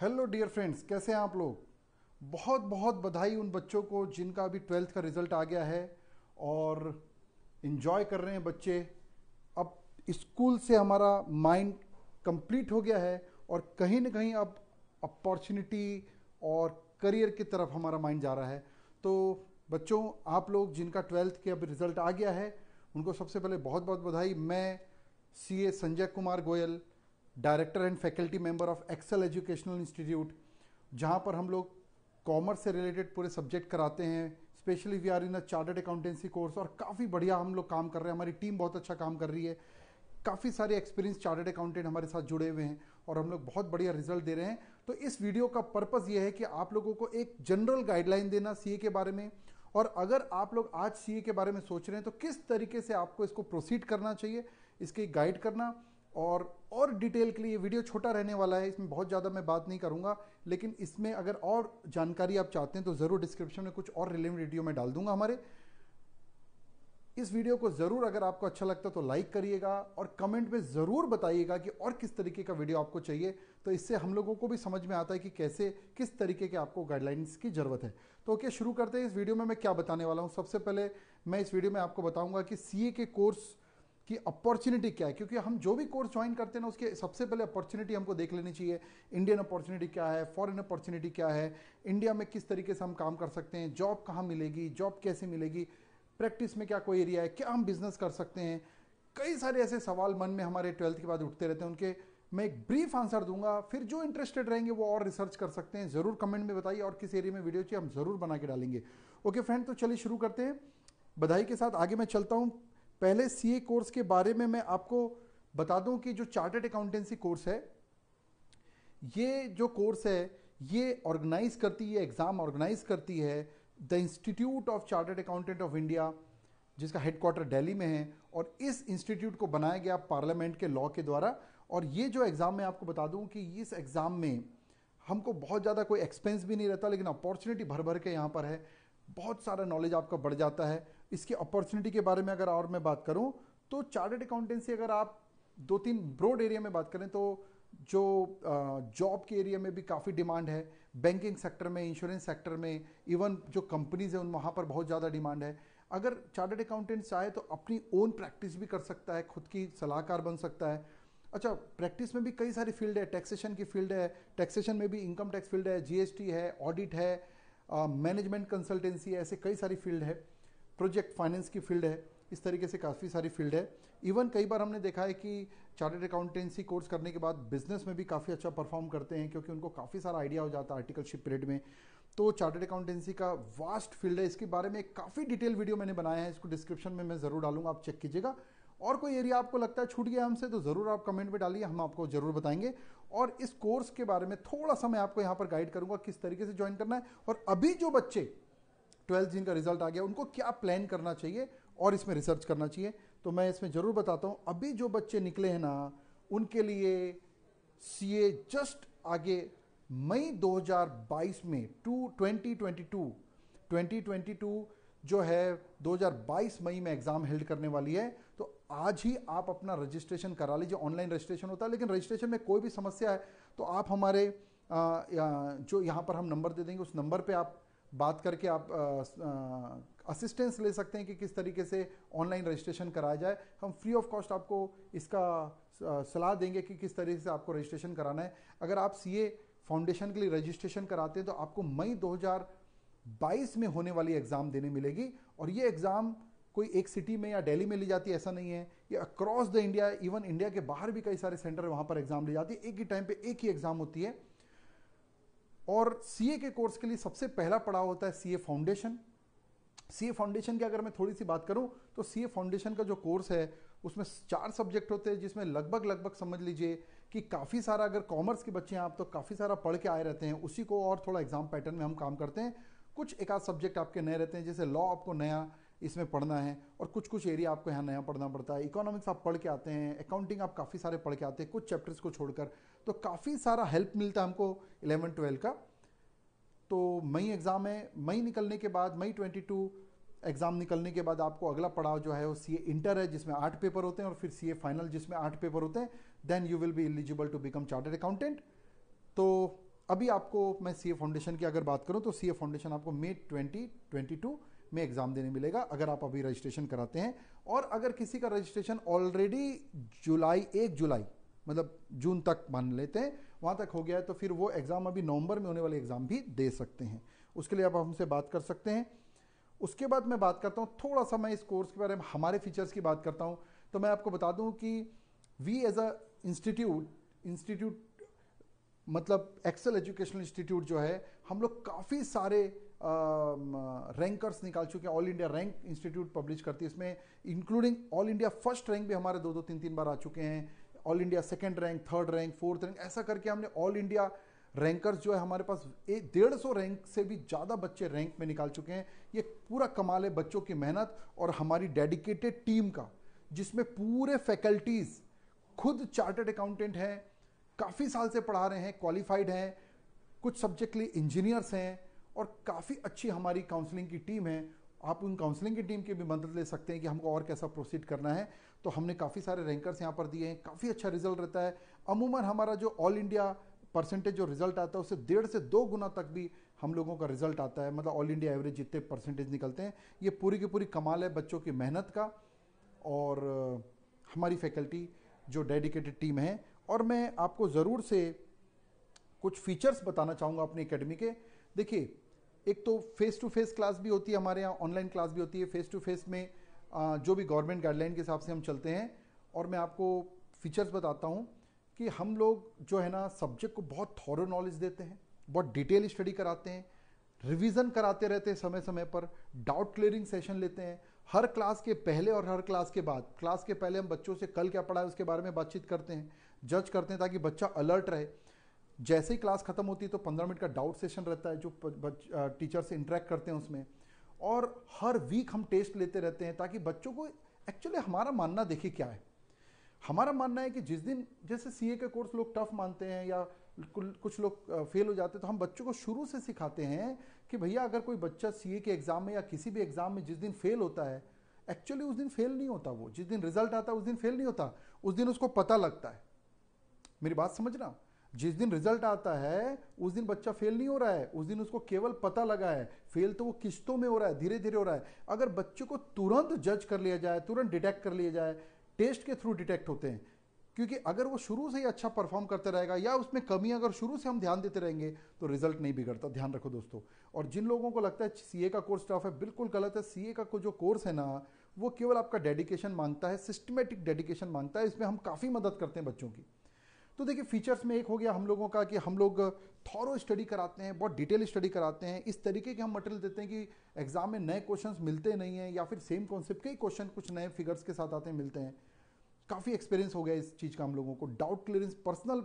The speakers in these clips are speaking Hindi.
हेलो डियर फ्रेंड्स कैसे हैं आप लोग बहुत बहुत बधाई उन बच्चों को जिनका अभी ट्वेल्थ का रिज़ल्ट आ गया है और इन्जॉय कर रहे हैं बच्चे अब स्कूल से हमारा माइंड कंप्लीट हो गया है और कहीं ना कहीं अब अपॉर्चुनिटी और करियर की तरफ हमारा माइंड जा रहा है तो बच्चों आप लोग जिनका ट्वेल्थ के अभी रिज़ल्ट आ गया है उनको सबसे पहले बहुत बहुत बधाई मैं C Sanjay Kumar Goyal director and faculty member of Excel educational institute जहाँ पर हम लोग कॉमर्स से रिलेटेड पूरे सब्जेक्ट कराते हैं specially we are in a chartered accountancy course और काफ़ी बढ़िया हम लोग काम कर रहे हैं हमारी टीम बहुत अच्छा काम कर रही है काफ़ी सारे एक्सपीरियंस चार्टर्ड अकाउंटेंट हमारे साथ जुड़े हुए हैं और हम लोग बहुत बढ़िया रिजल्ट दे रहे हैं तो इस वीडियो का पर्पज़ ये है कि आप लोगों को एक जनरल गाइडलाइन देना सीए के बारे में और अगर आप लोग आज सीए के बारे में सोच रहे हैं तो किस तरीके से आपको इसको प्रोसीड करना चाहिए इसकी गाइड करना और और डिटेल के लिए ये वीडियो छोटा रहने वाला है इसमें बहुत ज़्यादा मैं बात नहीं करूँगा लेकिन इसमें अगर और जानकारी आप चाहते हैं तो ज़रूर डिस्क्रिप्शन में कुछ और रिलेवेंट वीडियो मैं डाल दूंगा हमारे इस वीडियो को ज़रूर अगर आपको अच्छा लगता तो लाइक करिएगा और कमेंट में ज़रूर बताइएगा कि और किस तरीके का वीडियो आपको चाहिए तो इससे हम लोगों को भी समझ में आता है कि कैसे किस तरीके के आपको गाइडलाइंस की ज़रूरत है तो ओके शुरू करते हैं इस वीडियो में मैं क्या बताने वाला हूँ सबसे पहले मैं इस वीडियो में आपको बताऊँगा कि सी के कोर्स कि अपॉर्चुनिटी क्या है क्योंकि हम जो भी कोर्स ज्वाइन करते हैं ना उसके सबसे पहले अपॉर्चुनिटी हमको देख लेनी चाहिए इंडियन अपॉर्चुनिटी क्या है फॉरेन अपॉर्चुनिटी क्या है इंडिया में किस तरीके से हम काम कर सकते हैं जॉब कहाँ मिलेगी जॉब कैसे मिलेगी प्रैक्टिस में क्या कोई एरिया है क्या हम बिजनेस कर सकते हैं कई सारे ऐसे सवाल मन में हमारे ट्वेल्थ के बाद उठते रहते हैं उनके मैं एक ब्रीफ आंसर दूंगा फिर जो इंटरेस्टेड रहेंगे वो और रिसर्च कर सकते हैं ज़रूर कमेंट में बताइए और किस एरिया में वीडियो चाहिए हम ज़रूर बना के डालेंगे ओके फ्रेंड तो चलिए शुरू करते हैं बधाई के साथ आगे मैं चलता हूँ पहले सीए कोर्स के बारे में मैं आपको बता दूं कि जो चार्टर्ड अकाउंटेंसी कोर्स है ये जो कोर्स है ये ऑर्गेनाइज करती है एग्ज़ाम ऑर्गेनाइज करती है the institute of chartered accountant of India जिसका हेडक्वार्टर दिल्ली में है और इस इंस्टीट्यूट को बनाया गया पार्लियामेंट के लॉ के द्वारा और ये जो एग्ज़ाम मैं आपको बता दूं कि इस एग्ज़ाम में हमको बहुत ज़्यादा कोई एक्सपेंस भी नहीं रहता लेकिन अपॉर्चुनिटी भर भर के यहाँ पर है बहुत सारा नॉलेज आपका बढ़ जाता है इसकी अपॉर्चुनिटी के बारे में अगर और मैं बात करूं तो चार्टेड अकाउंटेंसी अगर आप दो तीन ब्रोड एरिया में बात करें तो जो जॉब के एरिया में भी काफ़ी डिमांड है बैंकिंग सेक्टर में इंश्योरेंस सेक्टर में इवन जो कंपनीज हैं उन वहाँ पर बहुत ज़्यादा डिमांड है अगर चार्टेड अकाउंटेंट चाहे तो अपनी ओन प्रैक्टिस भी कर सकता है खुद की सलाहकार बन सकता है अच्छा प्रैक्टिस में भी कई सारी फील्ड है टैक्सेशन की फील्ड है टैक्सेशन में भी इनकम टैक्स फील्ड है जीएसटी है ऑडिट है मैनेजमेंट कंसल्टेंसी है ऐसे कई सारी फील्ड है प्रोजेक्ट फाइनेंस की फील्ड है इस तरीके से काफ़ी सारी फील्ड है इवन कई बार हमने देखा है कि चार्टेड अकाउंटेंसी कोर्स करने के बाद बिजनेस में भी काफ़ी अच्छा परफॉर्म करते हैं क्योंकि उनको काफ़ी सारा आइडिया हो जाता है आर्टिकलशिप पीरियड में तो चार्टेड अकाउंटेंसी का वास्ट फील्ड है इसके बारे में काफ़ी डिटेल वीडियो मैंने बनाया है इसको डिस्क्रिप्शन में मैं ज़रूर डालूंगा आप चेक कीजिएगा और कोई एरिया आपको लगता है छूट गया हमसे तो ज़रूर आप कमेंट में डालिए हम आपको ज़रूर बताएंगे और इस कोर्स के बारे में थोड़ा सा मैं आपको यहाँ पर गाइड करूँगा किस तरीके से ज्वाइन करना है और अभी जो बच्चे ट्वेल्थ जिनका रिजल्ट आ गया उनको क्या प्लान करना चाहिए और इसमें रिसर्च करना चाहिए तो मैं इसमें ज़रूर बताता हूँ अभी जो बच्चे निकले हैं ना उनके लिए सी ए जस्ट आगे मई 2022 में two twenty twenty twenty two twenty two जो है 2022 मई में एग्ज़ाम हेल्ड करने वाली है तो आज ही आप अपना रजिस्ट्रेशन करा लीजिए ऑनलाइन रजिस्ट्रेशन होता है लेकिन रजिस्ट्रेशन में कोई भी समस्या है तो आप हमारे आ, जो यहाँ पर हम नंबर दे देंगे उस नंबर पे आप बात करके आप असिस्टेंस ले सकते हैं कि किस तरीके से ऑनलाइन रजिस्ट्रेशन कराया जाए हम फ्री ऑफ कॉस्ट आपको इसका सलाह देंगे कि किस तरीके से आपको रजिस्ट्रेशन कराना है अगर आप सीए फाउंडेशन के लिए रजिस्ट्रेशन कराते हैं तो आपको मई 2022 में होने वाली एग्ज़ाम देने मिलेगी और ये एग्ज़ाम कोई एक सिटी में या दिल्ली में ली जाती है ऐसा नहीं है ये across the India even India के बाहर भी कई सारे सेंटर वहाँ पर एग्ज़ाम ली जाती है एक ही टाइम पे एक ही एग्ज़ाम होती है और सीए के कोर्स के लिए सबसे पहला पड़ाव होता है सीए फाउंडेशन सीए फाउंडेशन की अगर मैं थोड़ी सी बात करूं तो सीए फाउंडेशन का जो कोर्स है उसमें चार सब्जेक्ट होते हैं जिसमें लगभग लगभग समझ लीजिए कि काफ़ी सारा अगर कॉमर्स के बच्चे हैं आप तो काफ़ी सारा पढ़ के आए रहते हैं उसी को और थोड़ा एग्जाम पैटर्न में हम काम करते हैं कुछ एक आध सब्जेक्ट आपके नए रहते हैं जैसे लॉ आपको नया इसमें पढ़ना है और कुछ कुछ एरिया आपको यहाँ नया पढ़ना पड़ता है इकोनॉमिक्स आप पढ़ के आते हैं अकाउंटिंग आप काफ़ी सारे पढ़ के आते हैं कुछ चैप्टर्स को छोड़कर तो काफ़ी सारा हेल्प मिलता है हमको इलेवन ट्वेल्व का तो मई एग्ज़ाम है मई निकलने के बाद मई ट्वेंटी टू एग्ज़ाम निकलने के बाद आपको अगला पड़ाव जो है वो सी इंटर है जिसमें आठ पेपर होते हैं और फिर सी फाइनल जिसमें आठ पेपर होते हैं then you will be eligible to become chartered accountant तो अभी आपको मैं सी फाउंडेशन की अगर बात करूँ तो सी फाउंडेशन आपको मे ट्वेंटी ट्वेंटी टू में एग्ज़ाम देने मिलेगा अगर आप अभी रजिस्ट्रेशन कराते हैं और अगर किसी का रजिस्ट्रेशन ऑलरेडी जुलाई एक जुलाई मतलब जून तक मान लेते हैं वहाँ तक हो गया है तो फिर वो एग्ज़ाम अभी नवंबर में होने वाले एग्ज़ाम भी दे सकते हैं उसके लिए आप हमसे बात कर सकते हैं उसके बाद मैं बात करता हूँ थोड़ा सा मैं इस कोर्स के बारे में हमारे फीचर्स की बात करता हूँ तो मैं आपको बता दूँ कि we as a institute institute मतलब एक्सेल एजुकेशनल इंस्टीट्यूट जो है हम लोग काफ़ी सारे रैंकर्स निकाल चुके हैं all India rank institute publish करती है इसमें including all India first rank भी हमारे दो दो तीन तीन बार आ चुके हैं all India second rank third rank fourth rank ऐसा करके हमने ऑल इंडिया रैंकर्स जो है हमारे पास डेढ़ सौ रैंक से भी ज़्यादा बच्चे रैंक में निकाल चुके हैं ये पूरा कमाल है बच्चों की मेहनत और हमारी डेडिकेटेड टीम का जिसमें पूरे फैकल्टीज़ खुद चार्टेड अकाउंटेंट हैं काफ़ी साल से पढ़ा रहे हैं क्वालिफाइड हैं कुछ सब्जेक्ट लिए इंजीनियर्स हैं और काफ़ी अच्छी हमारी काउंसलिंग की टीम है आप उन काउंसलिंग की टीम की भी मदद ले सकते हैं कि हमको और कैसा प्रोसीड करना है तो हमने काफ़ी सारे रैंकर्स यहाँ पर दिए हैं काफ़ी अच्छा रिजल्ट रहता है अमूमन हमारा जो ऑल इंडिया परसेंटेज जो रिजल्ट आता है उससे डेढ़ से दो गुना तक भी हम लोगों का रिजल्ट आता है मतलब ऑल इंडिया एवरेज जितने परसेंटेज निकलते हैं ये पूरी की पूरी कमाल है बच्चों की मेहनत का और हमारी फैकल्टी जो डेडिकेटेड टीम है और मैं आपको ज़रूर से कुछ फीचर्स बताना चाहूँगा अपनी एकेडमी के देखिए एक तो फेस टू फेस क्लास भी होती है हमारे यहाँ ऑनलाइन क्लास भी होती है फेस टू फेस में जो भी गवर्नमेंट गाइडलाइन के हिसाब से हम चलते हैं और मैं आपको फीचर्स बताता हूँ कि हम लोग जो है ना सब्जेक्ट को बहुत थॉरो नॉलेज देते हैं बहुत डिटेल स्टडी कराते हैं रिवीजन कराते रहते हैं समय समय पर डाउट क्लियरिंग सेशन लेते हैं हर क्लास के पहले और हर क्लास के बाद क्लास के पहले हम बच्चों से कल क्या पढ़ा है उसके बारे में बातचीत करते हैं जज करते हैं ताकि बच्चा अलर्ट रहे जैसे ही क्लास खत्म होती है तो पंद्रह मिनट का डाउट सेशन रहता है जो टीचर से इंटरेक्ट करते हैं उसमें और हर वीक हम टेस्ट लेते रहते हैं ताकि बच्चों को एक्चुअली हमारा मानना देखिए क्या है हमारा मानना है कि जिस दिन जैसे सी का कोर्स लोग टफ मानते हैं या कुछ लोग फेल हो जाते हैं तो हम बच्चों को शुरू से सिखाते हैं कि भैया अगर कोई बच्चा सी के एग्ज़ाम में या किसी भी एग्ज़ाम में जिस दिन फेल होता है एक्चुअली उस दिन फेल नहीं होता वो जिस दिन रिजल्ट आता है उस दिन फेल नहीं होता उस दिन उसको पता लगता है मेरी बात समझ रहा जिस दिन रिजल्ट आता है उस दिन बच्चा फेल नहीं हो रहा है उस दिन उसको केवल पता लगा है फेल तो वो किस्तों में हो रहा है धीरे धीरे हो रहा है अगर बच्चे को तुरंत जज कर लिया जाए तुरंत डिटेक्ट कर लिया जाए टेस्ट के थ्रू डिटेक्ट होते हैं क्योंकि अगर वो शुरू से ही अच्छा परफॉर्म करते रहेगा या उसमें कमी अगर शुरू से हम ध्यान देते रहेंगे तो रिजल्ट नहीं बिगड़ता ध्यान रखो दोस्तों और जिन लोगों को लगता है सीए का कोर्स टफ है बिल्कुल गलत है सीए का जो कोर्स है ना वो केवल आपका डेडिकेशन मांगता है सिस्टमेटिक डेडिकेशन मांगता है इसमें हम काफ़ी मदद करते हैं बच्चों की तो देखिए फीचर्स में एक हो गया हम लोगों का कि हम लोग थॉरो स्टडी कराते हैं बहुत डिटेल स्टडी कराते हैं इस तरीके के हम मटेरियल देते हैं कि एग्जाम में नए क्वेश्चन मिलते नहीं हैं या फिर सेम कॉन्सेप्ट के ही क्वेश्चन कुछ नए फिगर्स के साथ आते हैं मिलते हैं काफ़ी एक्सपीरियंस हो गया इस चीज़ का हम लोगों को डाउट क्लियरेंस पर्सनल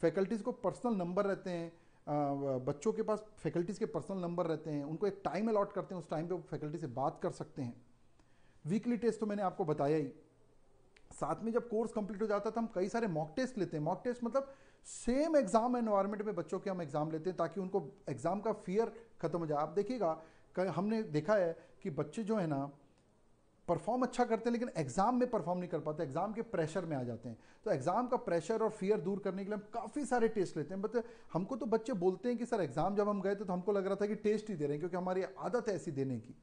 फैकल्टीज़ को पर्सनल नंबर रहते हैं बच्चों के पास फैकल्टीज़ के पर्सनल नंबर रहते हैं उनको एक टाइम अलॉट करते हैं उस टाइम पर वो फैकल्टी से बात कर सकते हैं वीकली टेस्ट तो मैंने आपको बताया ही साथ में जब कोर्स कंप्लीट हो जाता है तो हम कई सारे मॉक टेस्ट लेते हैं मॉक टेस्ट मतलब सेम एग्जाम एनवायरमेंट में बच्चों के हम एग्जाम लेते हैं ताकि उनको एग्जाम का फियर खत्म हो जाए आप देखिएगा हमने देखा है कि बच्चे जो है ना परफॉर्म अच्छा करते हैं लेकिन एग्जाम में परफॉर्म नहीं कर पाते एग्जाम के प्रेशर में आ जाते हैं तो एग्जाम का प्रेशर और फियर दूर करने के लिए हम काफ़ी सारे टेस्ट लेते हैं बट हमको तो बच्चे बोलते हैं कि सर एग्जाम जब हम गए थे तो हमको लग रहा था कि टेस्ट ही दे रहे हैं क्योंकि हमारी आदत है ऐसी देने की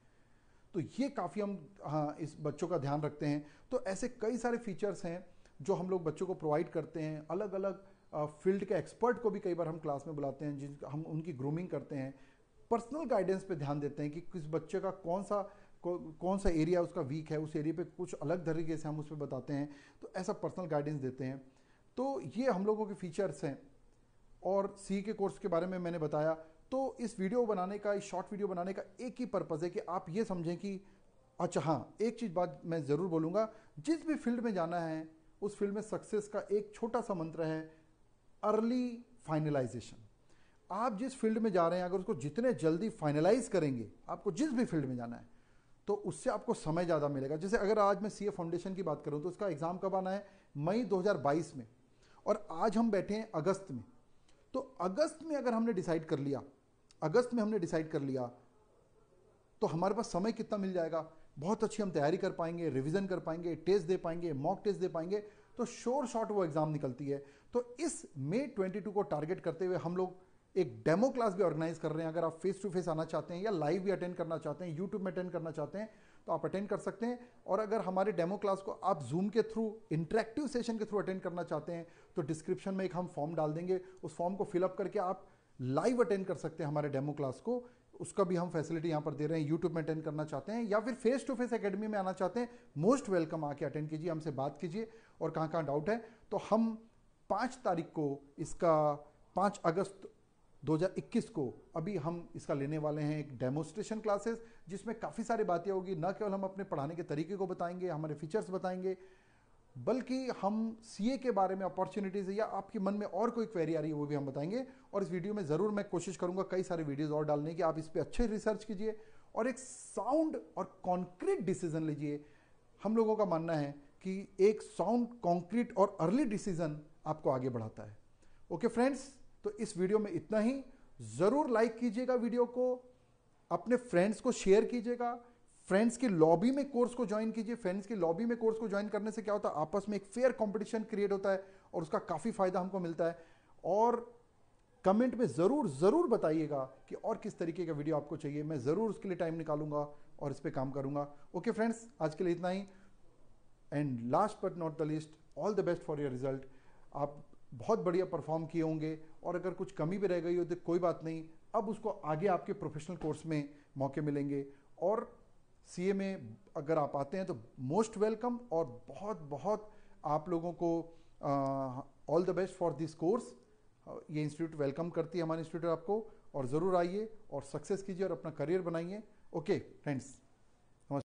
तो ये काफ़ी हम हाँ इस बच्चों का ध्यान रखते हैं तो ऐसे कई सारे फीचर्स हैं जो हम लोग बच्चों को प्रोवाइड करते हैं अलग अलग फील्ड के एक्सपर्ट को भी कई बार हम क्लास में बुलाते हैं जिन हम उनकी ग्रूमिंग करते हैं पर्सनल गाइडेंस पे ध्यान देते हैं कि किस बच्चे का कौन सा कौ, कौन सा एरिया उसका वीक है उस एरिया पे कुछ अलग तरीके से हम उस पर बताते हैं तो ऐसा पर्सनल गाइडेंस देते हैं तो ये हम लोगों के फीचर्स हैं और सी के कोर्स के बारे में मैंने बताया तो इस वीडियो बनाने का इस शॉर्ट वीडियो बनाने का एक ही पर्पज़ है कि आप ये समझें कि अच्छा हाँ एक चीज़ बात मैं ज़रूर बोलूँगा जिस भी फील्ड में जाना है उस फील्ड में सक्सेस का एक छोटा सा मंत्र है अर्ली फाइनलाइजेशन आप जिस फील्ड में जा रहे हैं अगर उसको जितने जल्दी फाइनलाइज करेंगे आपको जिस भी फील्ड में जाना है तो उससे आपको समय ज़्यादा मिलेगा जैसे अगर आज मैं सी फाउंडेशन की बात करूँ तो उसका एग्ज़ाम कब आना है मई 2022 में और आज हम बैठे हैं अगस्त में तो अगस्त में अगर हमने डिसाइड कर लिया अगस्त में हमने डिसाइड कर लिया तो हमारे पास समय कितना मिल जाएगा बहुत अच्छी हम तैयारी कर पाएंगे रिवीजन कर पाएंगे टेस्ट दे पाएंगे मॉक टेस्ट दे पाएंगे तो शोर शॉर्ट वो एग्जाम निकलती है तो इस मे 22 को टारगेट करते हुए हम लोग एक डेमो क्लास भी ऑर्गेनाइज कर रहे हैं अगर आप फेस टू फेस आना चाहते हैं या लाइव भी अटेंड करना चाहते हैं यूट्यूब में अटेंड करना चाहते हैं तो आप अटेंड कर सकते हैं और अगर हमारे डेमो क्लास को आप जूम के थ्रू इंटरेक्टिव सेशन के थ्रू अटेंड करना चाहते हैं तो डिस्क्रिप्शन में एक हम फॉर्म डाल देंगे उस फॉर्म को फिलअप करके आप लाइव अटेंड कर सकते हैं हमारे डेमो क्लास को उसका भी हम फैसिलिटी यहाँ पर दे रहे हैं यूट्यूब में अटेंड करना चाहते हैं या फिर फेस टू फेस एकेडमी में आना चाहते हैं मोस्ट वेलकम आके अटेंड कीजिए हमसे बात कीजिए और कहाँ कहाँ डाउट है तो हम पाँच तारीख को इसका पाँच अगस्त 2021 को अभी हम इसका लेने वाले हैं एक डेमोस्ट्रेशन क्लासेस जिसमें काफ़ी सारी बातें होगी न केवल हम अपने पढ़ाने के तरीके को बताएंगे हमारे फीचर्स बताएंगे बल्कि हम सी के बारे में अपॉर्चुनिटीज़ या आपके मन में और कोई क्वेरी आ रही है वो भी हम बताएंगे और इस वीडियो में ज़रूर मैं कोशिश करूंगा कई सारे वीडियोज़ और डालने की आप इस पर अच्छे रिसर्च कीजिए और एक साउंड और कॉन्क्रीट डिसीजन लीजिए हम लोगों का मानना है कि एक साउंड कॉन्क्रीट और अर्ली डिसीजन आपको आगे बढ़ाता है ओके okay, फ्रेंड्स तो इस वीडियो में इतना ही ज़रूर लाइक कीजिएगा वीडियो को अपने फ्रेंड्स को शेयर कीजिएगा फ्रेंड्स की लॉबी में कोर्स को ज्वाइन कीजिए फ्रेंड्स की लॉबी में कोर्स को ज्वाइन करने से क्या होता है आपस में एक फेयर कॉम्पिटिशन क्रिएट होता है और उसका काफ़ी फायदा हमको मिलता है और कमेंट में ज़रूर ज़रूर बताइएगा कि और किस तरीके का वीडियो आपको चाहिए मैं ज़रूर उसके लिए टाइम निकालूंगा और इस पर काम करूंगा ओके फ्रेंड्स आज के लिए इतना ही and last but not the least all the best for your result आप बहुत बढ़िया परफॉर्म किए होंगे और अगर कुछ कमी भी रह गई हो तो कोई बात नहीं अब उसको आगे आपके प्रोफेशनल कोर्स में मौके मिलेंगे और सी ए में अगर आप आते हैं तो मोस्ट वेलकम और बहुत बहुत आप लोगों को all the best for this course ये इंस्टीट्यूट वेलकम करती है हमारे इंस्टीट्यूट आपको और ज़रूर आइए और सक्सेस कीजिए और अपना करियर बनाइए ओके फ्रेंड्स